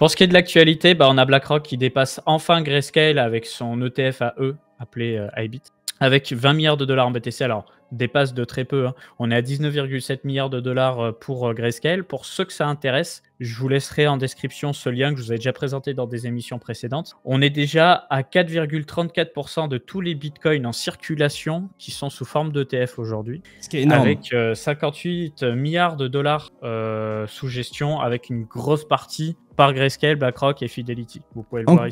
Pour ce qui est de l'actualité, bah, on a BlackRock qui dépasse enfin Grayscale avec son ETF à E, appelé IBIT, euh, avec 20 milliards de dollars en BTC. Alors, dépasse de très peu. Hein. On est à 19,7 milliards de dollars euh, pour euh, Grayscale. Pour ceux que ça intéresse, je vous laisserai en description ce lien que je vous ai déjà présenté dans des émissions précédentes. On est déjà à 4,34% de tous les bitcoins en circulation qui sont sous forme d'ETF aujourd'hui. Ce qui est Avec 58 milliards de dollars sous gestion, avec une grosse partie par Grayscale, BlackRock et Fidelity.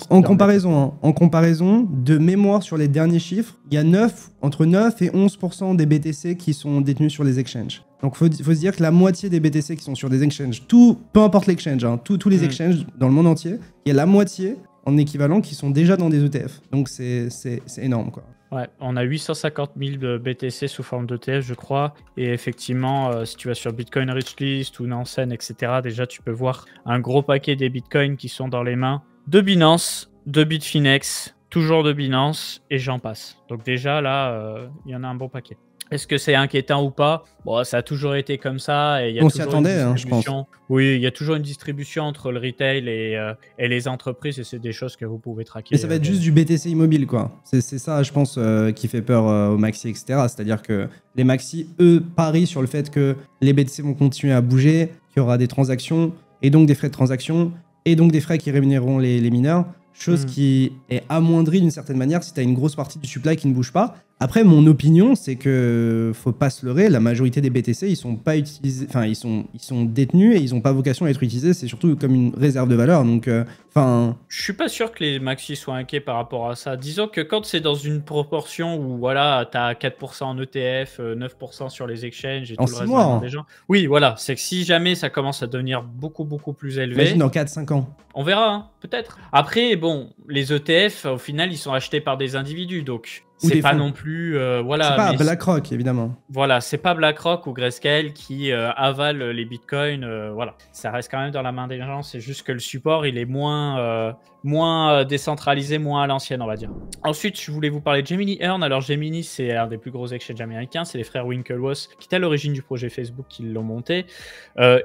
en, comparaison, hein. en comparaison, de mémoire sur les derniers chiffres, il y a 9, entre 9 et 11% des BTC qui sont détenus sur les exchanges. Donc il faut se dire que la moitié des BTC qui sont sur des exchanges, tout, peu importe l'exchange, hein, tous les mm. exchanges dans le monde entier, il y a la moitié en équivalent qui sont déjà dans des ETF. Donc c'est énorme quoi. Ouais, on a 850 000 BTC sous forme d'ETF, je crois. Et effectivement, euh, si tu vas sur Bitcoin Rich List ou Nansen, etc., déjà tu peux voir un gros paquet des bitcoins qui sont dans les mains de Binance, de Bitfinex, toujours de Binance, et j'en passe. Donc déjà là, euh, il y en a un bon paquet. Est-ce que c'est inquiétant ou pas Bon, ça a toujours été comme ça. Et y On s'y attendait, hein, je pense. Oui, il y a toujours une distribution entre le retail euh, et, les entreprises, et c'est des choses que vous pouvez traquer. Mais ça va être euh, juste du BTC immobile, quoi. C'est ça, je pense, euh, qui fait peur aux maxi, etc. C'est-à-dire que les maxi, eux, parient sur le fait que les BTC vont continuer à bouger, qu'il y aura des transactions, et donc des frais de transaction, et donc des frais qui rémunéreront les, mineurs chose hmm. qui est amoindrie d'une certaine manière si tu as une grosse partie du supply qui ne bouge pas. Après, mon opinion, c'est que faut pas se leurrer. La majorité des BTC, ils sont pas utilisés, enfin ils sont, ils sont détenus et ils n'ont pas vocation à être utilisés. C'est surtout comme une réserve de valeur. Donc, euh, enfin. je suis pas sûr que les maxis soient inquiets par rapport à ça. Disons que quand c'est dans une proportion où voilà, as 4% en ETF, 9% euh, sur les exchanges et tout le reste gens. Oui, voilà, c'est que si jamais ça commence à devenir beaucoup beaucoup plus élevé. Imagine dans 4-5 ans. On verra, hein, peut-être. Après, bon, les ETF, au final, ils sont achetés par des individus, donc c'est pas non plus. Euh, voilà, c'est pas BlackRock, évidemment. Voilà, c'est pas BlackRock ou Grayscale qui euh, avale les bitcoins. Euh, voilà, ça reste quand même dans la main des gens. C'est juste que le support, il est moins, moins décentralisé, moins à l'ancienne, on va dire. Ensuite, je voulais vous parler de Gemini Earn. Alors, Gemini, c'est un des plus gros exchanges américains. C'est les frères Winklevoss qui étaient à l'origine du projet Facebook qui l'ont monté.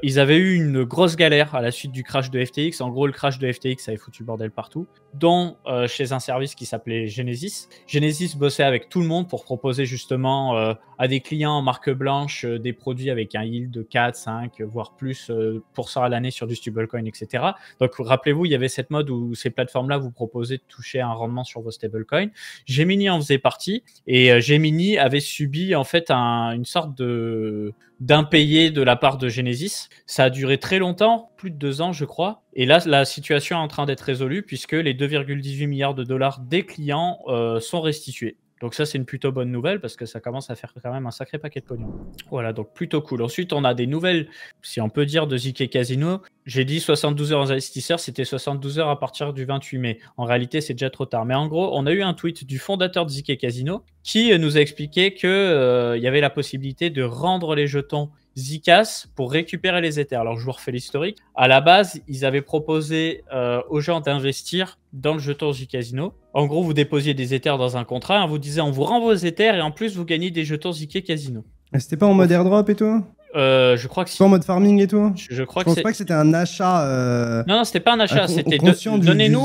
ils avaient eu une grosse galère à la suite du crash de FTX. En gros, le crash de FTX avait foutu le bordel partout, dont chez un service qui s'appelait Genesis. Genesis avec tout le monde pour proposer justement euh, à des clients en marque blanche euh, des produits avec un yield de 4, 5, voire plus euh, pour ça à l'année sur du stablecoin, etc. Donc rappelez-vous, il y avait cette mode où ces plateformes-là vous proposaient de toucher un rendement sur vos stablecoins. Gemini en faisait partie et Gemini avait subi en fait une sorte de d'impayé de la part de Genesis. Ça a duré très longtemps plus de deux ans, je crois. Et là, la situation est en train d'être résolue puisque les 2,18 milliards de dollars des clients euh, sont restitués. Donc ça, c'est une plutôt bonne nouvelle parce que ça commence à faire quand même un sacré paquet de pognon. Voilà, donc plutôt cool. Ensuite, on a des nouvelles, si on peut dire, de Zike Casino. J'ai dit 72 heures aux investisseurs, c'était 72 heures à partir du 28 mai. En réalité, c'est déjà trop tard. Mais en gros, on a eu un tweet du fondateur de Zike Casino qui nous a expliqué qu'il euh, il y avait la possibilité de rendre les jetons Zikas pour récupérer les éthers. Alors, je vous refais l'historique. À la base, ils avaient proposé euh, aux gens d'investir dans le jeton Zcasino. En gros, vous déposiez des éthers dans un contrat, hein, vous disiez, on vous rend vos Ethers et en plus, vous gagnez des jetons ZK Casino. Ah, c'était pas en mode airdrop et toi euh, je crois que En mode farming et tout. Je, crois que pense pas que c'était un achat. Euh, non, non, c'était pas un achat. C'était donnez-nous.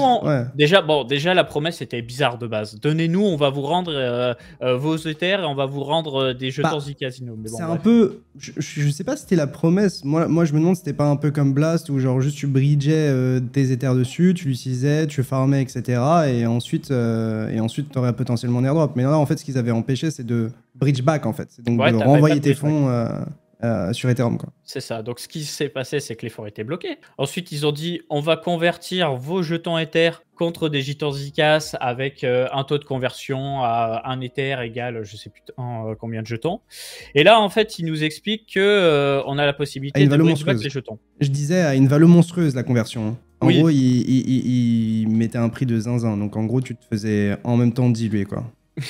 Déjà, bon, déjà la promesse était bizarre de base. Donnez-nous, on va vous rendre euh, vos éthers et on va vous rendre des jetons du bah, casino. c'est un peu. Je, sais pas si c'était la promesse. Moi, moi, je me demande si c'était pas un peu comme Blast où genre juste tu bridgeais tes éthers dessus, tu l'utilisais, tu farmais, etc. Et ensuite, et ensuite, t'aurais potentiellement un airdrop. Mais là, en fait, ce qu'ils avaient empêché, c'est de bridge back en fait. Donc de renvoyer tes fonds. Euh, sur Ethereum. C'est ça. Donc, ce qui s'est passé, c'est que les était étaient Ensuite, ils ont dit on va convertir vos jetons Ether contre des jetons Zikas avec euh, un taux de conversion à un Ether égal, je sais plus euh, combien de jetons. Et là, en fait, ils nous expliquent qu'on on a la possibilité de mettre les jetons. Je disais à une valeur monstrueuse la conversion. En gros, ils mettaient un prix de zinzin. Donc, en gros, tu te faisais en même temps diluer, quoi.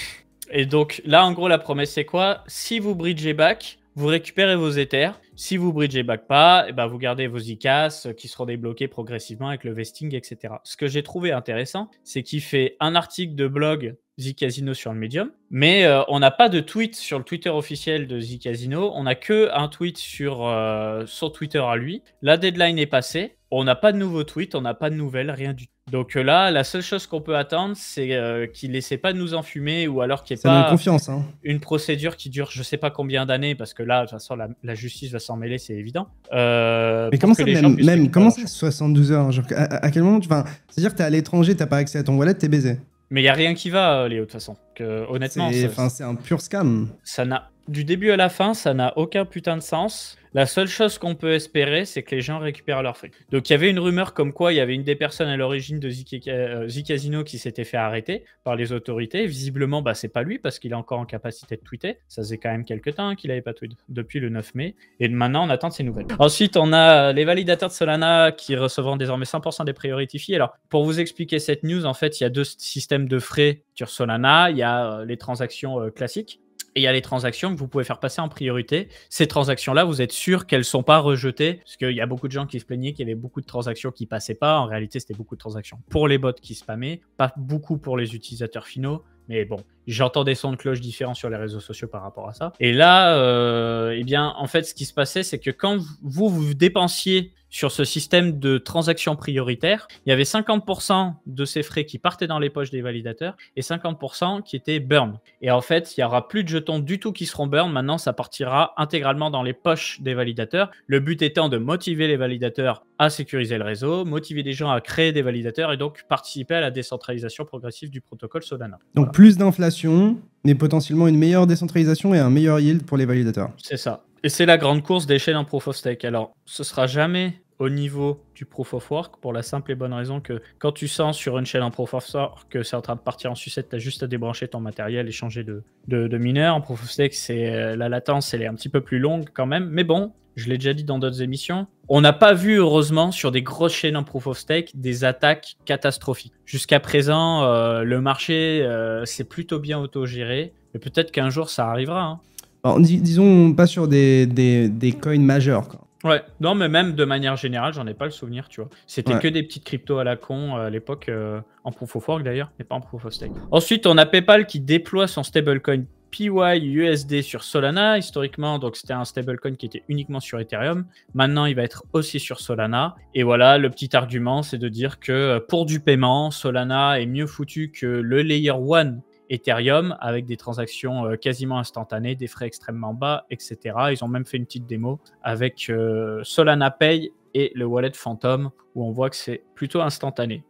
Et donc là, en gros, la promesse, c'est quoi Si vous bridgez back, vous récupérez vos éthers. Si vous bridgez back pas, et eh ben vous gardez vos ICAS qui seront débloqués progressivement avec le vesting, etc. Ce que j'ai trouvé intéressant, c'est qu'il fait un article de blog casino sur le Medium, mais euh, on n'a pas de tweet sur le Twitter officiel de casino on n'a que un tweet sur euh, son Twitter à lui. La deadline est passée, on n'a pas de nouveau tweet, on n'a pas de nouvelles, rien du tout. Donc euh, là, la seule chose qu'on peut attendre, c'est euh, qu'il n'essaie pas de nous enfumer ou alors qu'il n'y ait pas confiance, hein. une procédure qui dure je ne sais pas combien d'années, parce que là, de toute façon, la, justice va s'en mêler, c'est évident. Euh, mais comment ça, même, comment ça, 72 heures à, quel moment, c'est-à-dire que tu es à l'étranger, tu pas accès à ton wallet, tu es baisé mais il n'y a rien qui va, Léo, de toute façon. Que, honnêtement. C'est un pur scam. Ça n'a du début à la fin, ça n'a aucun putain de sens. La seule chose qu'on peut espérer, c'est que les gens récupèrent leurs frais. Donc il y avait une rumeur comme quoi il y avait une des personnes à l'origine de Z-Casino euh, qui s'était fait arrêter par les autorités. Visiblement, bah, c'est pas lui parce qu'il est encore en capacité de tweeter. Ça faisait quand même quelques temps hein, qu'il n'avait pas tweet depuis le 9 mai. Et maintenant, on attend ses nouvelles. Ensuite, on a euh, les validateurs de Solana qui recevront désormais 100% des priority Alors, pour vous expliquer cette news, en fait, il y a deux systèmes de frais sur Solana. Il y a euh, les transactions classiques il y a les transactions que vous pouvez faire passer en priorité. Ces transactions-là, vous êtes sûr qu'elles ne sont pas rejetées, parce qu'il y a beaucoup de gens qui se plaignaient qu'il y avait beaucoup de transactions qui passaient pas. En réalité, c'était beaucoup de transactions pour les bots qui spammaient, pas beaucoup pour les utilisateurs finaux. Mais bon, J'entends des sons de cloche différents sur les réseaux sociaux par rapport à ça. Et là, euh, eh bien, en fait, ce qui se passait, c'est que quand vous, vous dépensiez sur ce système de transactions prioritaires, il y avait 50% de ces frais qui partaient dans les poches des validateurs et 50% qui étaient burn. Et en fait, il n'y aura plus de jetons du tout qui seront burn. Maintenant, ça partira intégralement dans les poches des validateurs. Le but étant de motiver les validateurs à sécuriser le réseau, motiver les gens à créer des validateurs et donc participer à la décentralisation progressive du protocole Solana. Donc plus d'inflation n'est mais potentiellement une meilleure décentralisation et un meilleur yield pour les validateurs. C'est ça. Et c'est la grande course d'échelle en Proof of Stake. Alors, ce sera jamais au niveau du proof of work pour la simple et bonne raison que quand tu sens sur une chaîne en proof of work que c'est en train de partir en sucette, tu as juste à débrancher ton matériel et changer de, de, mineur. En proof of stake, c'est euh, la latence, elle est un petit peu plus longue quand même. Mais bon, je l'ai déjà dit dans d'autres émissions, on n'a pas vu heureusement sur des grosses chaînes en proof of stake des attaques catastrophiques. Jusqu'à présent, euh, le marché euh, s'est c'est plutôt bien autogéré, mais peut-être qu'un jour ça arrivera. Hein. disons pas sur des, des, des coins majeurs. Ouais, non, mais même de manière générale, j'en ai pas le souvenir, tu vois. C'était que des petites cryptos à la con euh, à l'époque, euh, en Proof of Work d'ailleurs, mais pas en Proof of Stake. Ensuite, on a PayPal qui déploie son stablecoin PYUSD sur Solana. Historiquement, donc c'était un stablecoin qui était uniquement sur Ethereum. Maintenant, il va être aussi sur Solana. Et voilà, le petit argument, c'est de dire que euh, pour du paiement, Solana est mieux foutu que le layer 1 Ethereum avec des transactions euh, quasiment instantanées, des frais extrêmement bas, etc. Ils ont même fait une petite démo avec euh, Solana Pay et le wallet Phantom où on voit que c'est plutôt instantané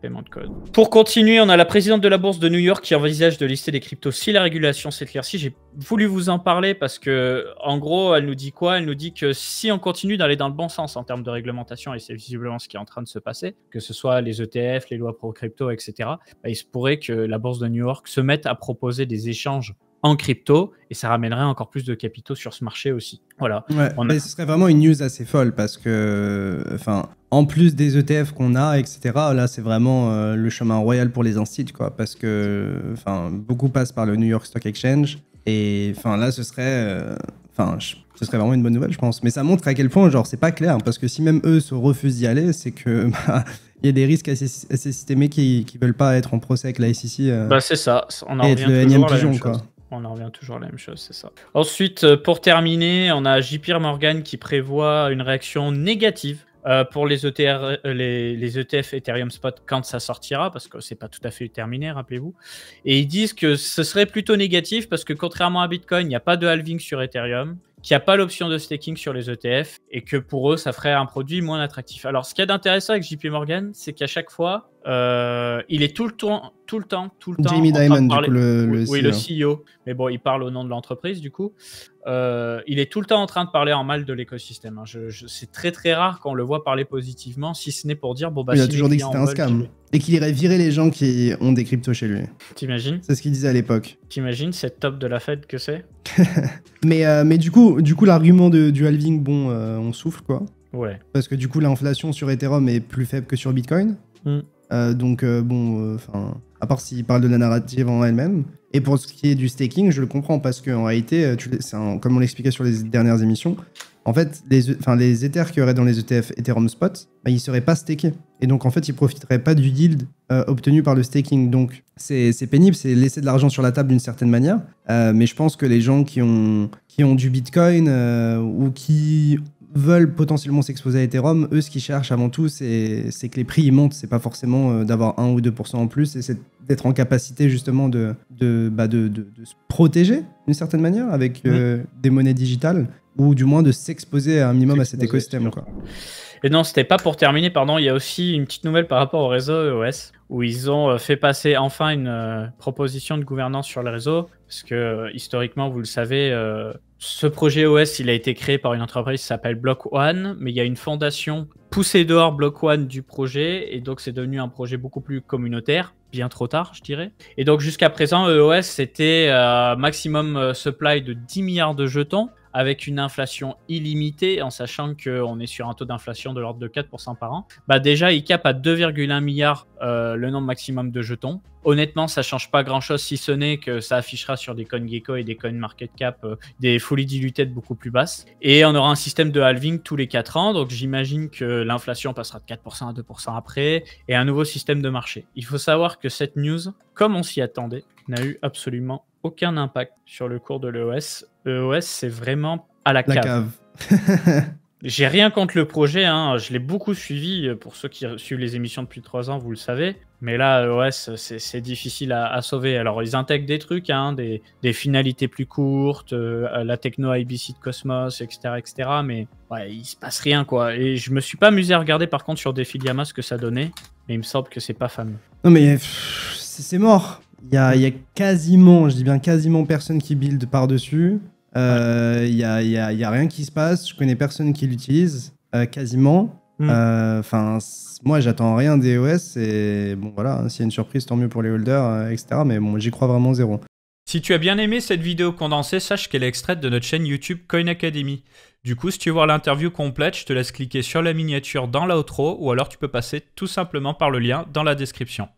paiement de Code. Pour continuer, on a la présidente de la bourse de New York qui envisage de lister des cryptos si la régulation s'éclaircit. J'ai voulu vous en parler parce que, en gros, elle nous dit quoi Elle nous dit que si on continue d'aller dans le bon sens en termes de réglementation, et c'est visiblement ce qui est en train de se passer, que ce soit les ETF, les lois pro-crypto, etc., bah, il se pourrait que la bourse de New York se mette à proposer des échanges en crypto et ça ramènerait encore plus de capitaux sur ce marché aussi. Voilà. ce serait vraiment une news assez folle parce que, enfin, en plus des ETF qu'on a, etc. Là, c'est vraiment euh, le chemin royal pour les instituts, quoi, parce que, enfin, beaucoup passent par le New York Stock Exchange et, enfin, là, ce serait, euh, enfin, ce serait vraiment une bonne nouvelle, je pense. Mais ça montre à quel point, genre, c'est pas clair, hein, parce que si même eux se refusent d'y aller, c'est que. Bah, il y a des risques assez, systémés systémiques qui ne veulent pas être en procès avec la e euh, bah c'est ça, on en et revient le toujours à Quoi on en revient toujours à la même chose, c'est ça. Ensuite, euh, pour terminer, on a JPR Morgan qui prévoit une réaction négative euh, pour les, e euh, les, ETF e Ethereum Spot quand ça sortira, parce que c'est pas tout à fait terminé, rappelez-vous. Et ils disent que ce serait plutôt négatif parce que contrairement à Bitcoin, il n'y a pas de halving sur Ethereum, qu'il n'y a pas l'option de staking sur les ETF et que pour eux, ça ferait un produit moins attractif. Alors, ce qu'il y a avec JP Morgan, c'est qu'à chaque fois, euh, il est tout le temps, tout le temps, tout le temps. Jamie Diamond, du coup, le, le, oui, CEO. le CEO. E mais bon, il parle au nom de l'entreprise, du coup. Euh, il est tout le temps en train de parler en mal de l'écosystème. Hein. Je, c'est très très rare qu'on le voit parler positivement, si ce n'est pour dire bon bah. Il a toujours dit que c'était un scam et qu'il irait virer les gens qui ont des cryptos chez lui. T'imagines C'est ce qu'il disait à l'époque. T'imagines cette top de la Fed que c'est Mais euh, mais du coup du coup l'argument du halving bon on souffle quoi. Ouais. Parce que du coup l'inflation sur Ethereum est plus faible que sur Bitcoin. Mm. Euh, donc, euh, bon, euh, enfin, à part s'il parle de la narrative en elle-même. Et pour ce qui est du staking, je le comprends parce qu'en réalité, tu, comme on l'expliquait sur les dernières émissions, en fait, les, e, enfin, les Ethers qui y dans les ETF Ethereum Spot, bah, ils ne seraient pas stakés. Et donc, en fait, ils ne profiteraient pas du yield obtenu par le staking. Donc, c'est pénible, c'est laisser de l'argent sur la table d'une certaine manière. mais je pense que les gens qui ont, qui ont du Bitcoin ou qui veulent potentiellement s'exposer à Ethereum, eux, ce qu'ils cherchent avant tout, c'est que les prix ils montent. C'est pas forcément euh, d'avoir 1 ou 2% en plus, et c'est d'être en capacité justement de, de, bah, se protéger d'une certaine manière avec euh, des monnaies digitales, ou du moins de s'exposer à un minimum à cet écosystème. Quoi. Et non, c'était pas pour terminer, pardon, il y a aussi une petite nouvelle par rapport au réseau EOS où ils ont euh, fait passer enfin une euh, proposition de gouvernance sur le réseau, parce que euh, historiquement, vous le savez, ce projet OS, il a été créé par une entreprise qui s'appelle Block One, mais il y a une fondation poussée dehors Block One du projet, et donc c'est devenu un projet beaucoup plus communautaire, bien trop tard, je dirais. Et donc jusqu'à présent, EOS, c'était à maximum supply de 10 milliards de jetons, avec une inflation illimitée, en sachant qu'on est sur un taux d'inflation de l'ordre de 4% par an, bah déjà, il cap à 2,1 milliards euh, le nombre maximum de jetons. Honnêtement, ça change pas grand chose si ce n'est que ça affichera sur des coins Gecko et des coins market cap euh, des folies diluted. beaucoup plus basses. Et on aura un système de halving tous les 4 ans, donc j'imagine que l'inflation passera de 4% à 2% après, et un nouveau système de marché. Il faut savoir que cette news, comme on s'y attendait, n'a eu absolument aucun impact sur le cours de l'EOS. L'EOS, c'est vraiment à la, cave. J'ai rien contre le projet, hein. je l'ai beaucoup suivi. Pour ceux qui suivent les émissions depuis trois ans, vous le savez. Mais là, EOS, c'est difficile à, sauver. Alors, ils intègrent des trucs, hein, des, finalités plus courtes, euh, la techno IBC de Cosmos, etc. etc. mais ouais, il se passe rien, quoi. Et je me suis pas amusé à regarder, par contre, sur des filiamas ce que ça donnait. Mais il me semble que c'est pas fameux. Non, mais c'est mort. Il y a, quasiment, je dis bien quasiment personne qui build par-dessus. Il euh, n'y a, y a, rien qui se passe. Je connais personne qui l'utilise, euh, quasiment. Hmm. Euh, enfin, moi, j'attends rien des e OS. Et bon, voilà, hein, s'il y a une surprise, tant mieux pour les holders, etc. Mais bon, j'y crois vraiment zéro. Si tu as bien aimé cette vidéo condensée, sache qu'elle est extraite de notre chaîne YouTube Coin Academy. Du coup, si tu veux voir l'interview complète, je te laisse cliquer sur la miniature dans la outro, ou alors tu peux passer tout simplement par le lien dans la description.